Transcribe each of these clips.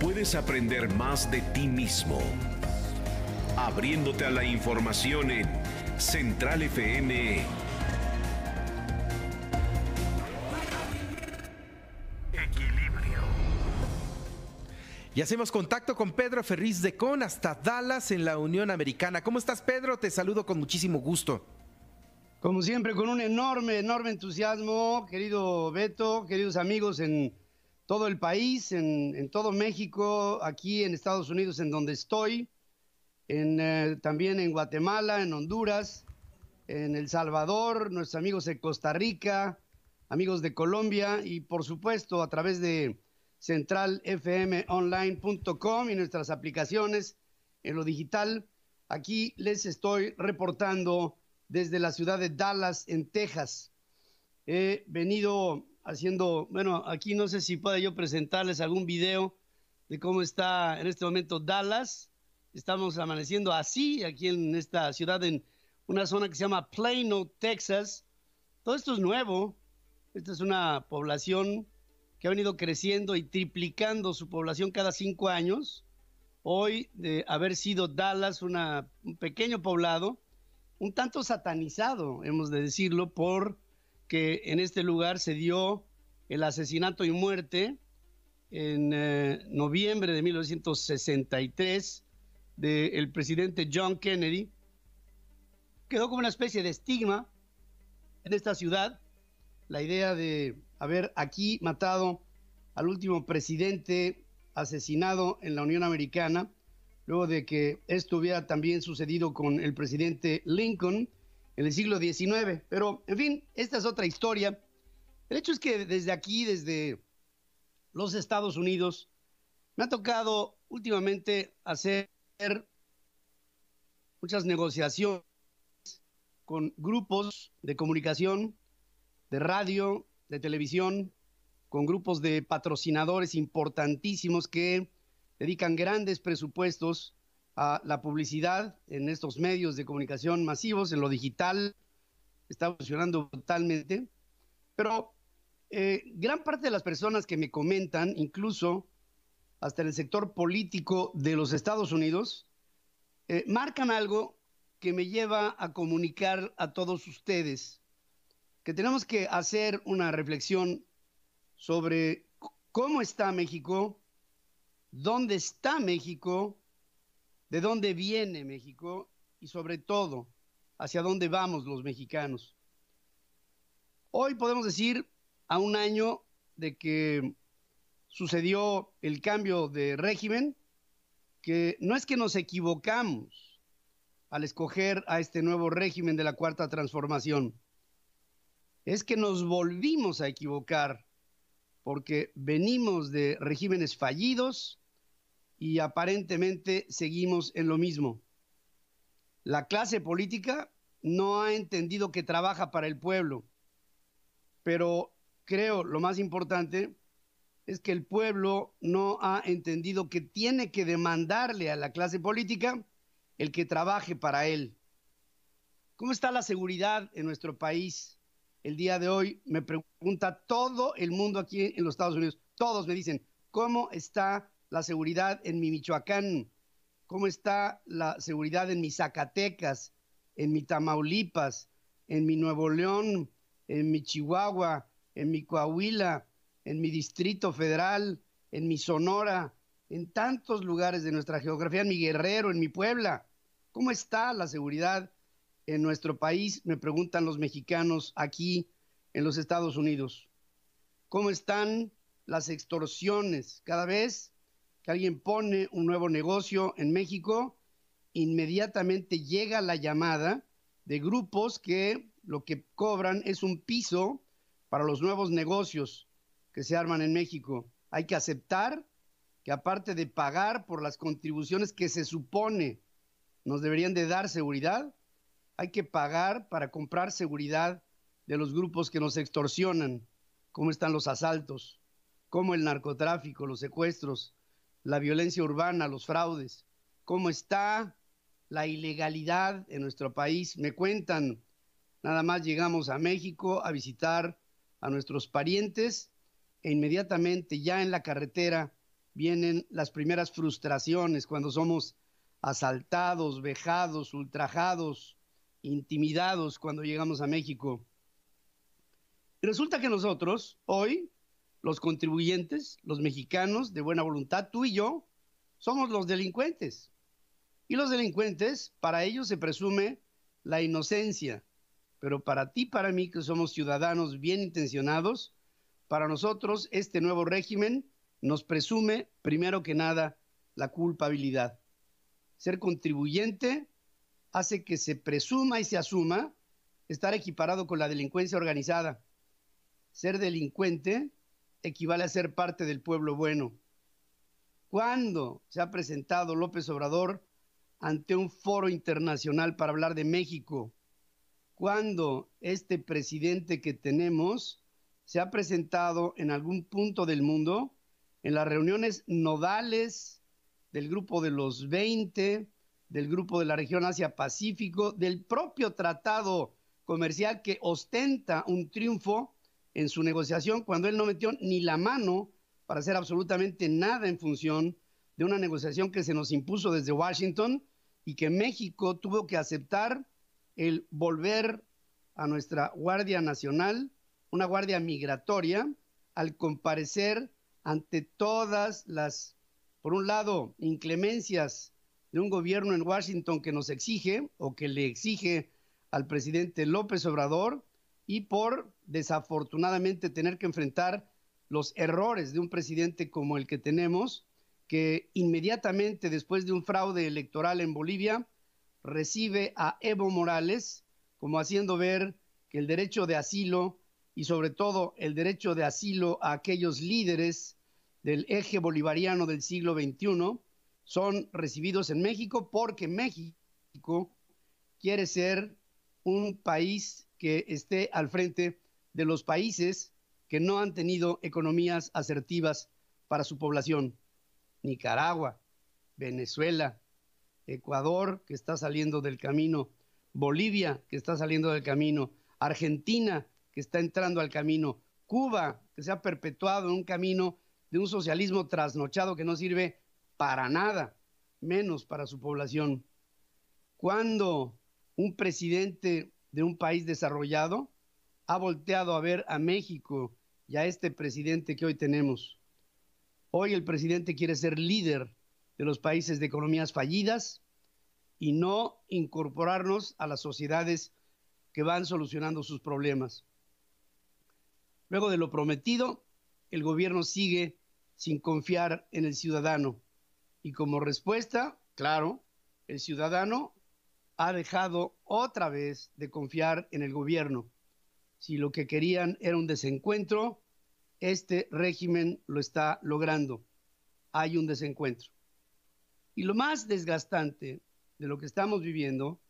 puedes aprender más de ti mismo, abriéndote a la información en Central FM. Equilibrio. Y hacemos contacto con Pedro Ferriz de Con hasta Dallas en la Unión Americana. ¿Cómo estás, Pedro? Te saludo con muchísimo gusto. Como siempre, con un enorme, enorme entusiasmo, querido Beto, queridos amigos en todo el país, en, todo México, aquí en Estados Unidos, en donde estoy, en, eh, también en Guatemala, en Honduras, en El Salvador, nuestros amigos de Costa Rica, amigos de Colombia y por supuesto a través de centralfmonline.com y nuestras aplicaciones en lo digital. Aquí les estoy reportando desde la ciudad de Dallas, en Texas. He venido haciendo, bueno, aquí no sé si pueda yo presentarles algún video de cómo está en este momento Dallas. Estamos amaneciendo así aquí en esta ciudad, en una zona que se llama Plano, Texas. Todo esto es nuevo. Esta es una población que ha venido creciendo y triplicando su población cada cinco años. Hoy, de haber sido Dallas una, un pequeño poblado, un tanto satanizado, hemos de decirlo, por que en este lugar se dio el asesinato y muerte en eh, noviembre de 1963 del presidente John Kennedy. Quedó como una especie de estigma en esta ciudad la idea de haber aquí matado al último presidente asesinado en la Unión Americana, luego de que esto hubiera también sucedido con el presidente Lincoln en el siglo XIX. Pero, en fin, esta es otra historia. El hecho es que desde aquí, desde los Estados Unidos, me ha tocado últimamente hacer muchas negociaciones con grupos de comunicación, de radio, de televisión, con grupos de patrocinadores importantísimos que dedican grandes presupuestos a la publicidad en estos medios de comunicación masivos, en lo digital, está funcionando totalmente. Pero eh, gran parte de las personas que me comentan, incluso hasta en el sector político de los Estados Unidos, eh, marcan algo que me lleva a comunicar a todos ustedes que tenemos que hacer una reflexión sobre cómo está México, dónde está México, de dónde viene México y sobre todo hacia dónde vamos los mexicanos. Hoy podemos decir a un año de que sucedió el cambio de régimen, que no es que nos equivocamos al escoger a este nuevo régimen de la cuarta transformación, es que nos volvimos a equivocar porque venimos de regímenes fallidos, y aparentemente seguimos en lo mismo. La clase política no ha entendido que trabaja para el pueblo, pero creo lo más importante es que el pueblo no ha entendido que tiene que demandarle a la clase política el que trabaje para él. ¿Cómo está la seguridad en nuestro país? El día de hoy me pregunta todo el mundo aquí en los Estados Unidos, todos me dicen, ¿cómo está la seguridad en mi Michoacán? ¿Cómo está la seguridad en mi Zacatecas, en mi Tamaulipas, en mi Nuevo León, en mi Chihuahua, en mi Coahuila, en mi Distrito Federal, en mi Sonora, en tantos lugares de nuestra geografía, en mi Guerrero, en mi Puebla? ¿Cómo está la seguridad en nuestro país? Me preguntan los mexicanos aquí en los Estados Unidos. ¿Cómo están las extorsiones? Cada vez que alguien pone un nuevo negocio en México, inmediatamente llega la llamada de grupos que lo que cobran es un piso para los nuevos negocios que se arman en México. Hay que aceptar que aparte de pagar por las contribuciones que se supone nos deberían de dar seguridad, hay que pagar para comprar seguridad de los grupos que nos extorsionan, como están los asaltos, como el narcotráfico, los secuestros, la violencia urbana, los fraudes, cómo está la ilegalidad en nuestro país. Me cuentan, nada más llegamos a México a visitar a nuestros parientes e inmediatamente ya en la carretera vienen las primeras frustraciones cuando somos asaltados, vejados, ultrajados, intimidados cuando llegamos a México. Resulta que nosotros hoy los contribuyentes, los mexicanos de buena voluntad, tú y yo, somos los delincuentes. Y los delincuentes, para ellos se presume la inocencia, pero para ti, para mí, que somos ciudadanos bien intencionados, para nosotros este nuevo régimen nos presume, primero que nada, la culpabilidad. Ser contribuyente hace que se presuma y se asuma estar equiparado con la delincuencia organizada. Ser delincuente equivale a ser parte del pueblo bueno. ¿Cuándo se ha presentado López Obrador ante un foro internacional para hablar de México? ¿Cuándo este presidente que tenemos se ha presentado en algún punto del mundo en las reuniones nodales del grupo de los 20, del grupo de la región Asia-Pacífico, del propio tratado comercial que ostenta un triunfo en su negociación cuando él no metió ni la mano para hacer absolutamente nada en función de una negociación que se nos impuso desde Washington y que México tuvo que aceptar el volver a nuestra Guardia Nacional, una Guardia Migratoria, al comparecer ante todas las, por un lado, inclemencias de un gobierno en Washington que nos exige o que le exige al presidente López Obrador, y por, desafortunadamente, tener que enfrentar los errores de un presidente como el que tenemos, que inmediatamente después de un fraude electoral en Bolivia, recibe a Evo Morales como haciendo ver que el derecho de asilo y sobre todo el derecho de asilo a aquellos líderes del eje bolivariano del siglo XXI son recibidos en México porque México quiere ser un país que esté al frente de los países que no han tenido economías asertivas para su población. Nicaragua, Venezuela, Ecuador, que está saliendo del camino, Bolivia, que está saliendo del camino, Argentina, que está entrando al camino, Cuba, que se ha perpetuado en un camino de un socialismo trasnochado que no sirve para nada, menos para su población. Cuando un presidente de un país desarrollado ha volteado a ver a México y a este presidente que hoy tenemos. Hoy el presidente quiere ser líder de los países de economías fallidas y no incorporarnos a las sociedades que van solucionando sus problemas. Luego de lo prometido, el gobierno sigue sin confiar en el ciudadano. Y como respuesta, claro, el ciudadano ha dejado otra vez de confiar en el gobierno. Si lo que querían era un desencuentro, este régimen lo está logrando. Hay un desencuentro. Y lo más desgastante de lo que estamos viviendo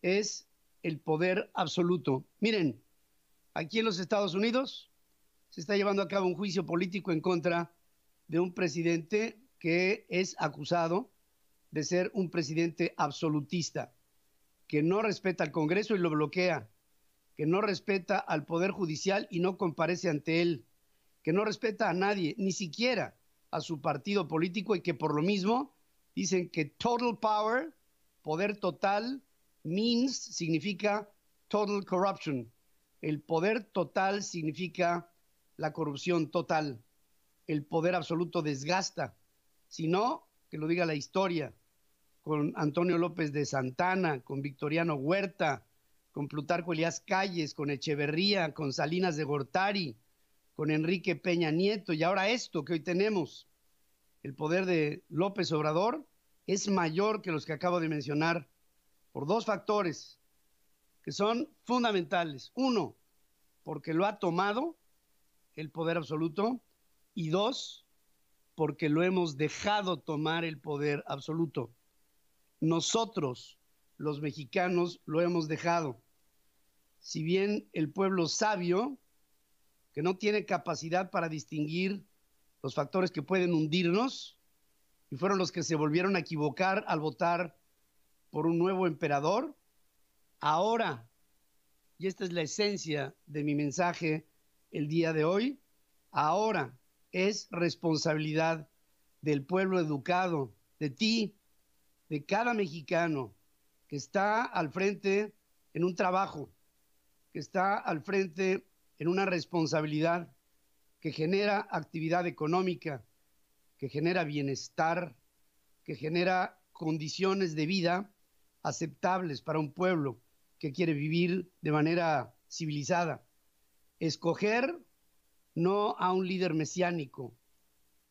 es el poder absoluto. Miren, aquí en los Estados Unidos se está llevando a cabo un juicio político en contra de un presidente que es acusado de ser un presidente absolutista que no respeta al Congreso y lo bloquea, que no respeta al Poder Judicial y no comparece ante él, que no respeta a nadie, ni siquiera a su partido político y que por lo mismo dicen que total power, poder total, means significa total corruption. El poder total significa la corrupción total. El poder absoluto desgasta. Si no, que lo diga la historia con Antonio López de Santana, con Victoriano Huerta, con Plutarco Elías Calles, con Echeverría, con Salinas de Gortari, con Enrique Peña Nieto y ahora esto que hoy tenemos, el poder de López Obrador es mayor que los que acabo de mencionar por dos factores que son fundamentales. Uno, porque lo ha tomado el poder absoluto y dos, porque lo hemos dejado tomar el poder absoluto nosotros, los mexicanos, lo hemos dejado. Si bien el pueblo sabio, que no tiene capacidad para distinguir los factores que pueden hundirnos, y fueron los que se volvieron a equivocar al votar por un nuevo emperador, ahora, y esta es la esencia de mi mensaje el día de hoy, ahora es responsabilidad del pueblo educado, de ti, de cada mexicano que está al frente en un trabajo, que está al frente en una responsabilidad, que genera actividad económica, que genera bienestar, que genera condiciones de vida aceptables para un pueblo que quiere vivir de manera civilizada. Escoger no a un líder mesiánico.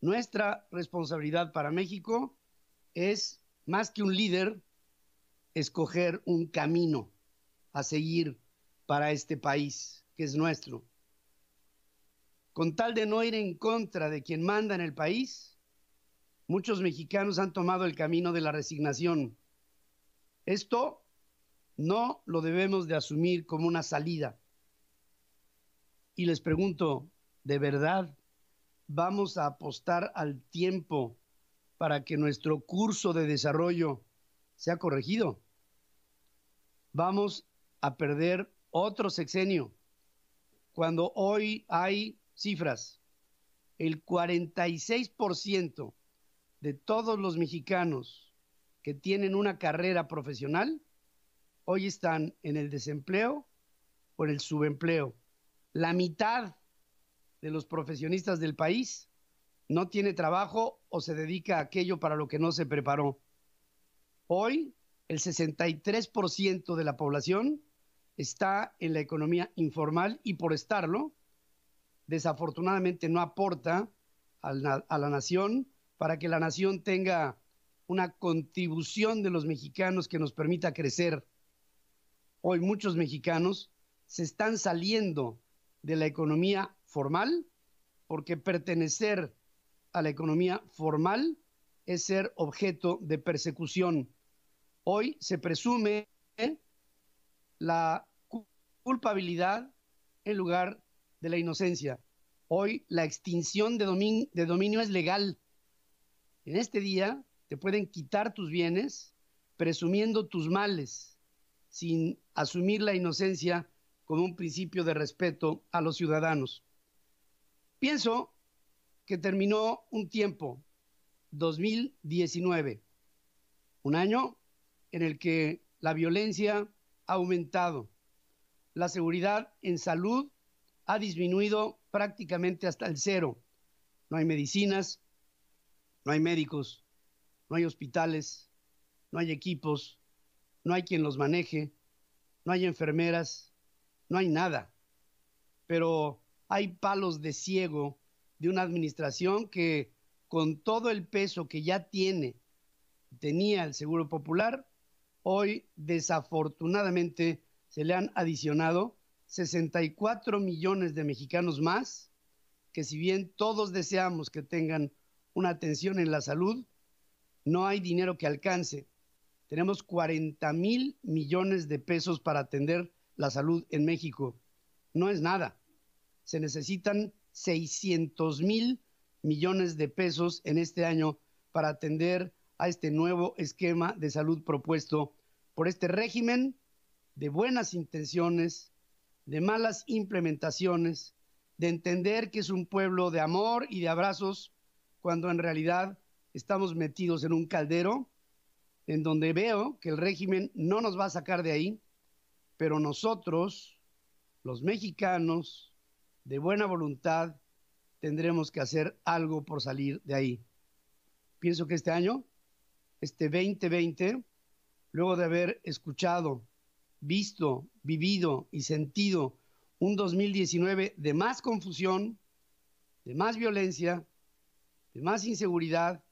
Nuestra responsabilidad para México es más que un líder, escoger un camino a seguir para este país que es nuestro. Con tal de no ir en contra de quien manda en el país, muchos mexicanos han tomado el camino de la resignación. Esto no lo debemos de asumir como una salida. Y les pregunto, ¿de verdad vamos a apostar al tiempo para que nuestro curso de desarrollo sea corregido. Vamos a perder otro sexenio cuando hoy hay cifras. El 46% de todos los mexicanos que tienen una carrera profesional hoy están en el desempleo o en el subempleo. La mitad de los profesionistas del país no tiene trabajo o se dedica a aquello para lo que no se preparó. Hoy, el 63% de la población está en la economía informal y por estarlo, desafortunadamente no aporta a la, nación para que la nación tenga una contribución de los mexicanos que nos permita crecer. Hoy muchos mexicanos se están saliendo de la economía formal porque pertenecer a la economía formal es ser objeto de persecución. Hoy se presume la culpabilidad en lugar de la inocencia. Hoy la extinción de, de dominio es legal. En este día te pueden quitar tus bienes presumiendo tus males, sin asumir la inocencia como un principio de respeto a los ciudadanos. Pienso que terminó un tiempo, 2019, un año en el que la violencia ha aumentado, la seguridad en salud ha disminuido prácticamente hasta el cero. No hay medicinas, no hay médicos, no hay hospitales, no hay equipos, no hay quien los maneje, no hay enfermeras, no hay nada. Pero hay palos de ciego de una administración que con todo el peso que ya tiene, tenía el Seguro Popular, hoy desafortunadamente se le han adicionado 64 millones de mexicanos más, que si bien todos deseamos que tengan una atención en la salud, no hay dinero que alcance. Tenemos 40 mil millones de pesos para atender la salud en México. No es nada. Se necesitan 600 mil millones de pesos en este año para atender a este nuevo esquema de salud propuesto por este régimen de buenas intenciones, de malas implementaciones, de entender que es un pueblo de amor y de abrazos, cuando en realidad estamos metidos en un caldero en donde veo que el régimen no nos va a sacar de ahí, pero nosotros, los mexicanos, de buena voluntad, tendremos que hacer algo por salir de ahí. Pienso que este año, este 2020, luego de haber escuchado, visto, vivido y sentido un 2019 de más confusión, de más violencia, de más inseguridad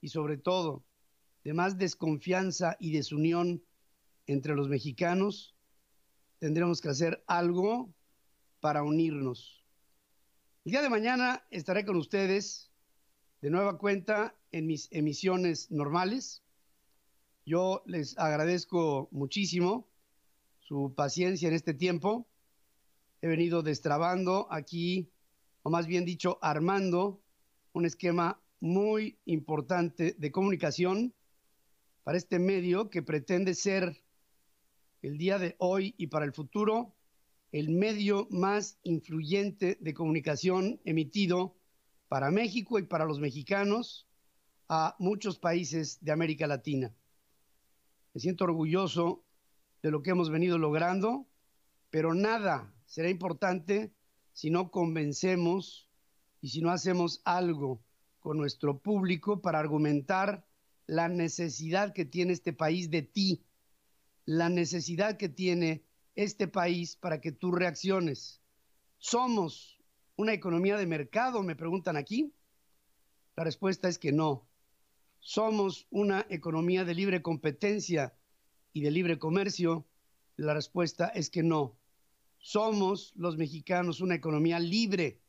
y sobre todo de más desconfianza y desunión entre los mexicanos, tendremos que hacer algo para unirnos. El día de mañana estaré con ustedes de nueva cuenta en mis emisiones normales. Yo les agradezco muchísimo su paciencia en este tiempo. He venido destrabando aquí, o más bien dicho, armando un esquema muy importante de comunicación para este medio que pretende ser el día de hoy y para el futuro el medio más influyente de comunicación emitido para México y para los mexicanos a muchos países de América Latina. Me siento orgulloso de lo que hemos venido logrando, pero nada será importante si no convencemos y si no hacemos algo con nuestro público para argumentar la necesidad que tiene este país de ti, la necesidad que tiene este país para que tú reacciones. ¿Somos una economía de mercado? Me preguntan aquí. La respuesta es que no. ¿Somos una economía de libre competencia y de libre comercio? La respuesta es que no. Somos los mexicanos una economía libre,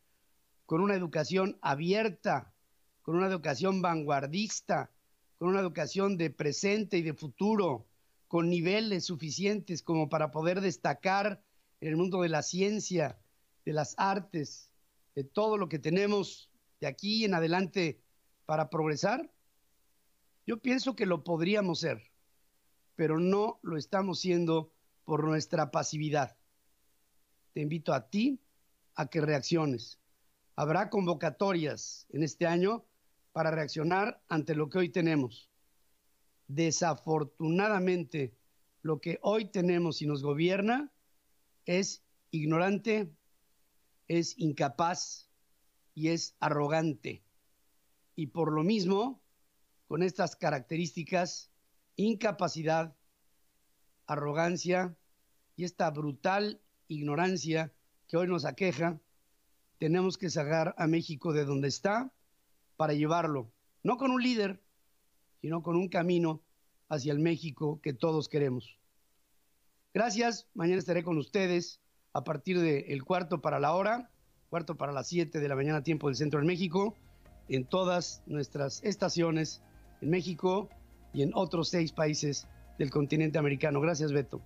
con una educación abierta, con una educación vanguardista, con una educación de presente y de futuro, con niveles suficientes como para poder destacar en el mundo de la ciencia, de las artes, de todo lo que tenemos de aquí en adelante para progresar? Yo pienso que lo podríamos ser, pero no lo estamos siendo por nuestra pasividad. Te invito a ti a que reacciones. Habrá convocatorias en este año para reaccionar ante lo que hoy tenemos. Desafortunadamente, lo que hoy tenemos y nos gobierna es ignorante, es incapaz y es arrogante. Y por lo mismo, con estas características, incapacidad, arrogancia y esta brutal ignorancia que hoy nos aqueja, tenemos que sacar a México de donde está para llevarlo, no con un líder, sino con un camino hacia el México que todos queremos. Gracias, mañana estaré con ustedes a partir del cuarto para la hora, cuarto para las siete de la mañana tiempo del Centro de México, en todas nuestras estaciones en México y en otros seis países del continente americano. Gracias, Beto.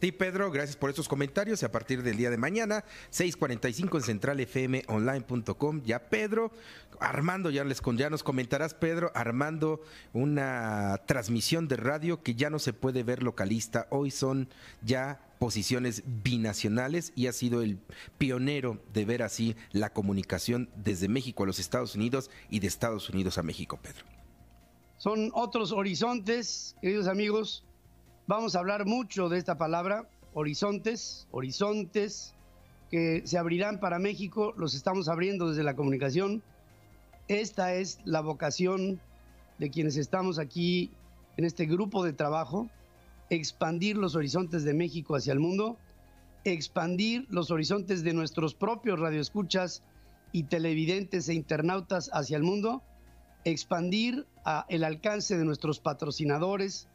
Sí, Pedro, gracias por estos comentarios. Y a partir del día de mañana, 6:45 en centralfmonline.com. Ya, Pedro, Armando, ya, les, ya nos comentarás, Pedro, Armando, una transmisión de radio que ya no se puede ver localista. Hoy son ya posiciones binacionales y ha sido el pionero de ver así la comunicación desde México a los Estados Unidos y de Estados Unidos a México, Pedro. Son otros horizontes, queridos amigos Vamos a hablar mucho de esta palabra, horizontes, horizontes que se abrirán para México, los estamos abriendo desde la comunicación. Esta es la vocación de quienes estamos aquí en este grupo de trabajo, expandir los horizontes de México hacia el mundo, expandir los horizontes de nuestros propios radioescuchas y televidentes e internautas hacia el mundo, expandir a el alcance de nuestros patrocinadores,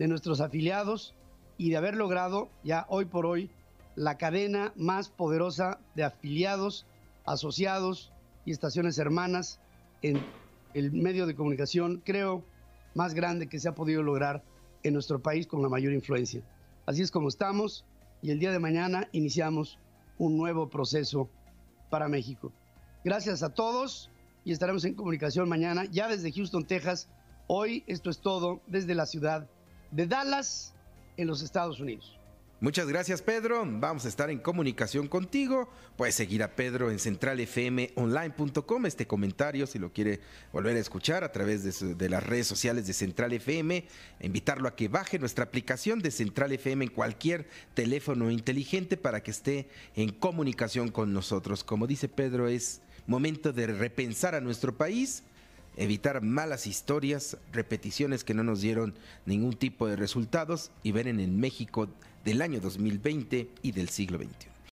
de nuestros afiliados y de haber logrado ya hoy por hoy la cadena más poderosa de afiliados, asociados y estaciones hermanas en el medio de comunicación, creo, más grande que se ha podido lograr en nuestro país con la mayor influencia. Así es como estamos y el día de mañana iniciamos un nuevo proceso para México. Gracias a todos y estaremos en comunicación mañana ya desde Houston, Texas. Hoy esto es todo desde la ciudad de Dallas en los Estados Unidos. Muchas gracias Pedro, vamos a estar en comunicación contigo. Puedes seguir a Pedro en centralfmonline.com, este comentario si lo quiere volver a escuchar a través de, de, las redes sociales de Central FM, invitarlo a que baje nuestra aplicación de Central FM en cualquier teléfono inteligente para que esté en comunicación con nosotros. Como dice Pedro, es momento de repensar a nuestro país evitar malas historias, repeticiones que no nos dieron ningún tipo de resultados y ver en México del año 2020 y del siglo XXI.